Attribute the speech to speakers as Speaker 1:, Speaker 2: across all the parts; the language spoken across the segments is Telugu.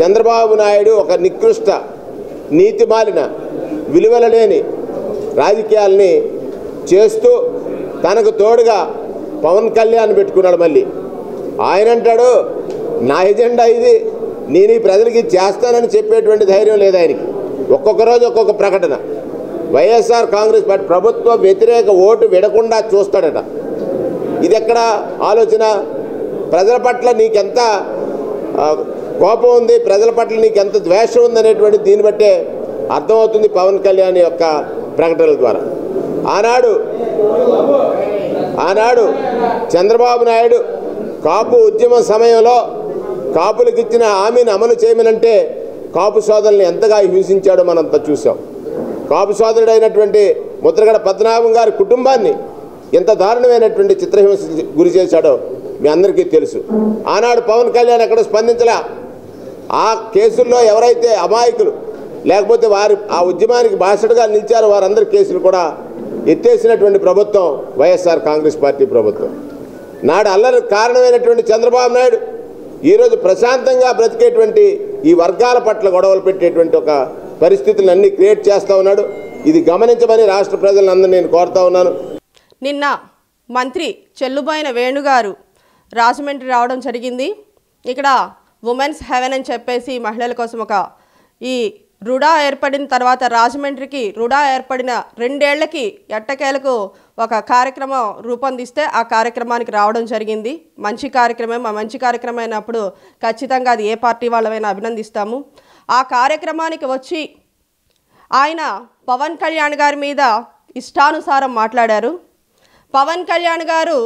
Speaker 1: చంద్రబాబు నాయుడు ఒక నికృష్ట మాలిన విలువల లేని రాజకీయాల్ని చేస్తూ తనకు తోడుగా పవన్ కళ్యాణ్ పెట్టుకున్నాడు మళ్ళీ ఆయన అంటాడు నా ఎజెండా ఇది నేను ఈ ప్రజలకి చేస్తానని చెప్పేటువంటి ధైర్యం లేదు ఆయనకి ఒక్కొక్క రోజు ఒక్కొక్క ప్రకటన వైఎస్ఆర్ కాంగ్రెస్ పార్టీ ప్రభుత్వ వ్యతిరేక ఓటు విడకుండా చూస్తాడట ఇది ఎక్కడ ఆలోచన ప్రజల పట్ల నీకెంత కోపం ఉంది ప్రజల పట్ల నీకు ఎంత ద్వేషం ఉందనేటువంటి దీన్ని బట్టే అర్థమవుతుంది పవన్ కళ్యాణ్ యొక్క ప్రకటనల ద్వారా ఆనాడు ఆనాడు చంద్రబాబు నాయుడు కాపు ఉద్యమ సమయంలో కాపులకు ఇచ్చిన హామీని అమలు చేయమనంటే కాపు సోదరుని ఎంతగా హింసించాడో మనంత చూసాం కాపు సోదరుడైనటువంటి ముద్రగడ పద్మనాభం గారి కుటుంబాన్ని ఎంత దారుణమైనటువంటి చిత్రహింస గురి చేశాడో మీ అందరికీ తెలుసు ఆనాడు పవన్ కళ్యాణ్ ఎక్కడ స్పందించలా ఆ కేసుల్లో ఎవరైతే అమాయకులు లేకపోతే వారి ఆ ఉద్యమానికి బాసటగా నిలిచారు వారందరి కేసులు కూడా ఎత్తేసినటువంటి ప్రభుత్వం వైఎస్ఆర్ కాంగ్రెస్ పార్టీ ప్రభుత్వం నాడు అల్లరి కారణమైనటువంటి చంద్రబాబు నాయుడు ఈరోజు ప్రశాంతంగా బ్రతికేటువంటి ఈ వర్గాల పట్ల గొడవలు పెట్టేటువంటి ఒక పరిస్థితులు అన్ని క్రియేట్ చేస్తూ ఉన్నాడు ఇది గమనించమని రాష్ట్ర ప్రజలందరూ నేను కోరుతా ఉన్నాను
Speaker 2: నిన్న మంత్రి చెల్లుబాయిన వేణుగారు రాజమండ్రి రావడం జరిగింది ఇక్కడ ఉమెన్స్ హెవెన్ అని చెప్పేసి మహిళల కోసం ఒక ఈ రుడా ఏర్పడిన తర్వాత రాజమండ్రికి రుడా ఏర్పడిన రెండేళ్లకి ఎట్టకేలకు ఒక కార్యక్రమం రూపొందిస్తే ఆ కార్యక్రమానికి రావడం జరిగింది మంచి కార్యక్రమం ఆ మంచి కార్యక్రమం అయినప్పుడు ఖచ్చితంగా అది ఏ పార్టీ వాళ్ళమైనా అభినందిస్తాము ఆ కార్యక్రమానికి వచ్చి ఆయన పవన్ కళ్యాణ్ గారి మీద ఇష్టానుసారం మాట్లాడారు పవన్ కళ్యాణ్ గారు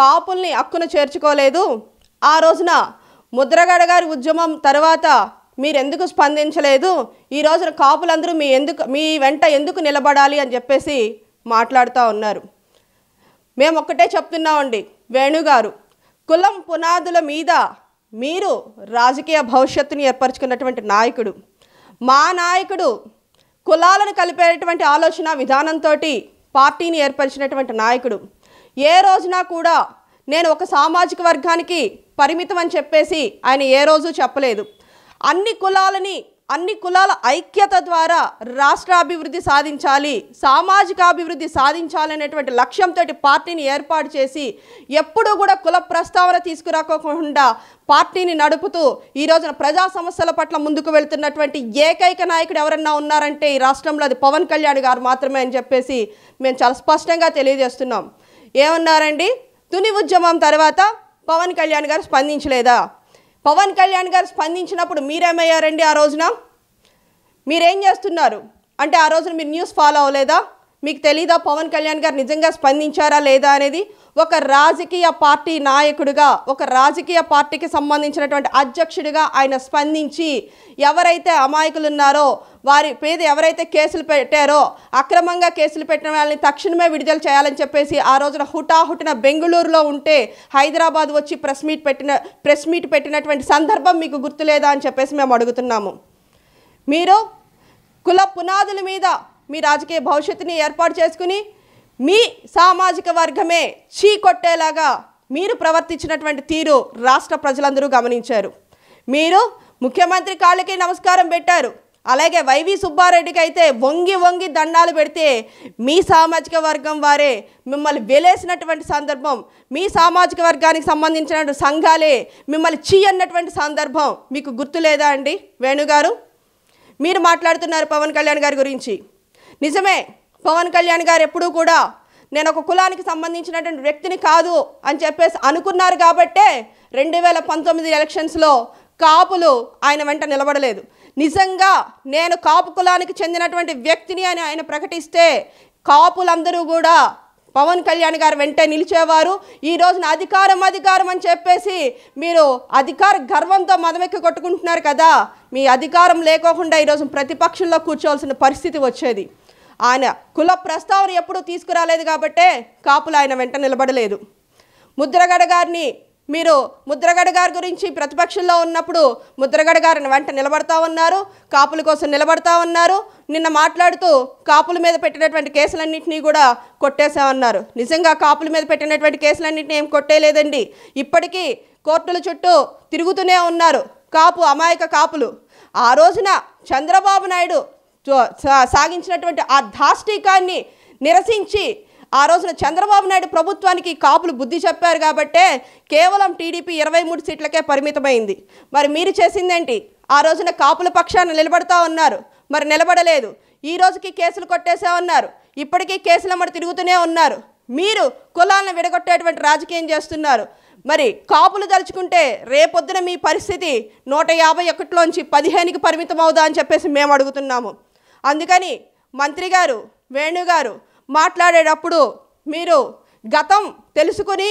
Speaker 2: కాపుల్ని అక్కును చేర్చుకోలేదు ఆ రోజున ముద్రగడ గారి ఉద్యమం తర్వాత మీరెందుకు స్పందించలేదు ఈ రోజున కాపులందరూ మీ ఎందుకు మీ వెంట ఎందుకు నిలబడాలి అని చెప్పేసి మాట్లాడుతూ ఉన్నారు మేము ఒక్కటే చెప్తున్నామండి వేణుగారు కులం పునాదుల మీద మీరు రాజకీయ భవిష్యత్తుని ఏర్పరచుకున్నటువంటి నాయకుడు మా నాయకుడు కులాలను కలిపేటువంటి ఆలోచన విధానంతో పార్టీని ఏర్పరిచినటువంటి నాయకుడు ఏ రోజున కూడా నేను ఒక సామాజిక వర్గానికి పరిమితం అని చెప్పేసి ఆయన ఏ రోజు చెప్పలేదు అన్ని కులాలని అన్ని కులాల ఐక్యత ద్వారా రాష్ట్రాభివృద్ధి సాధించాలి సామాజిక అభివృద్ధి సాధించాలనేటువంటి లక్ష్యంతో పార్టీని ఏర్పాటు చేసి ఎప్పుడూ కూడా కుల ప్రస్తావన తీసుకురాకోకుండా పార్టీని నడుపుతూ ఈ రోజున ప్రజా సమస్యల పట్ల ముందుకు వెళ్తున్నటువంటి ఏకైక నాయకుడు ఎవరన్నా ఉన్నారంటే ఈ రాష్ట్రంలో అది పవన్ కళ్యాణ్ గారు మాత్రమే అని చెప్పేసి మేము చాలా స్పష్టంగా తెలియజేస్తున్నాం ఏమన్నారండి తుని ఉద్యమం తర్వాత పవన్ కళ్యాణ్ గారు స్పందించలేదా పవన్ కళ్యాణ్ గారు స్పందించినప్పుడు మీరేమయ్యారండి ఆ రోజున మీరేం చేస్తున్నారు అంటే ఆ రోజున మీరు న్యూస్ ఫాలో అవ్వలేదా మీకు తెలీదా పవన్ కళ్యాణ్ గారు నిజంగా స్పందించారా లేదా అనేది ఒక రాజకీయ పార్టీ నాయకుడిగా ఒక రాజకీయ పార్టీకి సంబంధించినటువంటి అధ్యక్షుడిగా ఆయన స్పందించి ఎవరైతే అమాయకులు ఉన్నారో వారి పేద ఎవరైతే కేసులు పెట్టారో అక్రమంగా కేసులు పెట్టిన వాళ్ళని తక్షణమే విడుదల చేయాలని చెప్పేసి ఆ రోజున హుటాహుటిన బెంగళూరులో ఉంటే హైదరాబాద్ వచ్చి ప్రెస్ మీట్ పెట్టిన ప్రెస్ మీట్ పెట్టినటువంటి సందర్భం మీకు గుర్తులేదా అని చెప్పేసి మేము అడుగుతున్నాము మీరు కుల పునాదుల మీద మీ రాజకీయ భవిష్యత్తుని ఏర్పాటు చేసుకుని మీ సామాజిక వర్గమే చీ కొట్టేలాగా మీరు ప్రవర్తించినటువంటి తీరు రాష్ట్ర ప్రజలందరూ గమనించారు మీరు ముఖ్యమంత్రి కాళ్ళకి నమస్కారం పెట్టారు అలాగే వైవి సుబ్బారెడ్డికి అయితే వంగి వంగి దండాలు పెడితే మీ సామాజిక వర్గం వారే మిమ్మల్ని వెలేసినటువంటి సందర్భం మీ సామాజిక వర్గానికి సంబంధించిన సంఘాలే మిమ్మల్ని చీ అన్నటువంటి సందర్భం మీకు లేదా అండి వేణుగారు మీరు మాట్లాడుతున్నారు పవన్ కళ్యాణ్ గారి గురించి నిజమే పవన్ కళ్యాణ్ గారు ఎప్పుడూ కూడా నేను ఒక కులానికి సంబంధించినటువంటి వ్యక్తిని కాదు అని చెప్పేసి అనుకున్నారు కాబట్టే రెండు వేల పంతొమ్మిది ఎలక్షన్స్లో కాపులు ఆయన వెంట నిలబడలేదు నిజంగా నేను కాపు కులానికి చెందినటువంటి వ్యక్తిని అని ఆయన ప్రకటిస్తే కాపులందరూ కూడా పవన్ కళ్యాణ్ గారు వెంటే నిలిచేవారు ఈ రోజున అధికారం అధికారం అని చెప్పేసి మీరు అధికార గర్వంతో మదమెక్కి కొట్టుకుంటున్నారు కదా మీ అధికారం లేకోకుండా ఈరోజు ప్రతిపక్షంలో కూర్చోవాల్సిన పరిస్థితి వచ్చేది ఆయన కుల ప్రస్తావన ఎప్పుడూ తీసుకురాలేదు కాబట్టే కాపులు ఆయన వెంట నిలబడలేదు ముద్రగడ గారిని మీరు ముద్రగడ గారి గురించి ప్రతిపక్షంలో ఉన్నప్పుడు ముద్రగడ గారిని వెంట నిలబడతా ఉన్నారు కాపుల కోసం నిలబడతా ఉన్నారు నిన్న మాట్లాడుతూ కాపుల మీద పెట్టినటువంటి కేసులన్నింటినీ కూడా కొట్టేశామన్నారు నిజంగా కాపుల మీద పెట్టినటువంటి కేసులన్నింటినీ ఏం కొట్టేయలేదండి ఇప్పటికీ కోర్టుల చుట్టూ తిరుగుతూనే ఉన్నారు కాపు అమాయక కాపులు ఆ రోజున చంద్రబాబు నాయుడు సాగించినటువంటి ఆ ధాష్టికాన్ని నిరసించి ఆ రోజున చంద్రబాబు నాయుడు ప్రభుత్వానికి కాపులు బుద్ధి చెప్పారు కాబట్టే కేవలం టీడీపీ ఇరవై మూడు సీట్లకే పరిమితమైంది మరి మీరు చేసిందేంటి ఆ రోజున కాపుల పక్షాన నిలబడతా ఉన్నారు మరి నిలబడలేదు ఈ రోజుకి కేసులు కొట్టేసే ఉన్నారు ఇప్పటికీ కేసుల మరి తిరుగుతూనే ఉన్నారు మీరు కులాలను విడగొట్టేటువంటి రాజకీయం చేస్తున్నారు మరి కాపులు దలుచుకుంటే రేపొద్దున మీ పరిస్థితి నూట యాభై ఒకటిలోంచి పదిహేనుకి పరిమితం అవుదా అని చెప్పేసి మేము అడుగుతున్నాము అందుకని మంత్రి గారు వేణుగారు మాట్లాడేటప్పుడు మీరు గతం తెలుసుకుని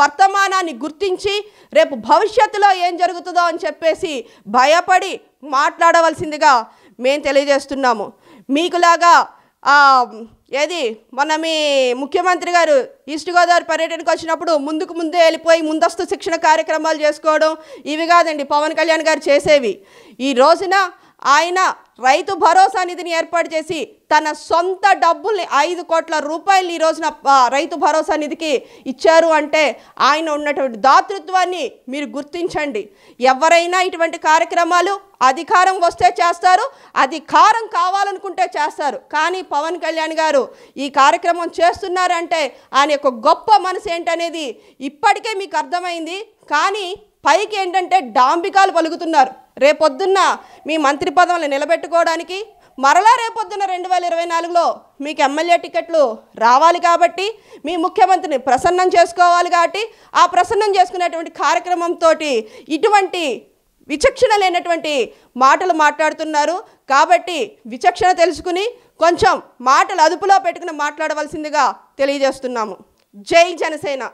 Speaker 2: వర్తమానాన్ని గుర్తించి రేపు భవిష్యత్తులో ఏం జరుగుతుందో అని చెప్పేసి భయపడి మాట్లాడవలసిందిగా మేము తెలియజేస్తున్నాము మీకులాగా ఏది మన మీ ముఖ్యమంత్రి గారు ఈస్ట్ గోదావరి పర్యటనకు వచ్చినప్పుడు ముందుకు ముందే వెళ్ళిపోయి ముందస్తు శిక్షణ కార్యక్రమాలు చేసుకోవడం ఇవి కాదండి పవన్ కళ్యాణ్ గారు చేసేవి ఈ రోజున ఆయన రైతు భరోసా నిధిని ఏర్పాటు చేసి తన సొంత డబ్బుల్ని ఐదు కోట్ల రూపాయలు ఈ రోజున రైతు భరోసా నిధికి ఇచ్చారు అంటే ఆయన ఉన్నటువంటి దాతృత్వాన్ని మీరు గుర్తించండి ఎవరైనా ఇటువంటి కార్యక్రమాలు అధికారం వస్తే చేస్తారు అధికారం కావాలనుకుంటే చేస్తారు కానీ పవన్ కళ్యాణ్ గారు ఈ కార్యక్రమం చేస్తున్నారంటే ఆయన యొక్క గొప్ప మనసు ఏంటనేది ఇప్పటికే మీకు అర్థమైంది కానీ పైకి ఏంటంటే డాంబికాలు పలుకుతున్నారు రేపొద్దున్న మీ మంత్రి పదవులను నిలబెట్టుకోవడానికి మరలా రేపొద్దున రెండు వేల ఇరవై నాలుగులో మీకు ఎమ్మెల్యే టికెట్లు రావాలి కాబట్టి మీ ముఖ్యమంత్రిని ప్రసన్నం చేసుకోవాలి కాబట్టి ఆ ప్రసన్నం చేసుకునేటువంటి కార్యక్రమంతో ఇటువంటి విచక్షణ లేనటువంటి మాటలు మాట్లాడుతున్నారు కాబట్టి విచక్షణ తెలుసుకుని కొంచెం మాటలు అదుపులో పెట్టుకుని మాట్లాడవలసిందిగా తెలియజేస్తున్నాము జై జనసేన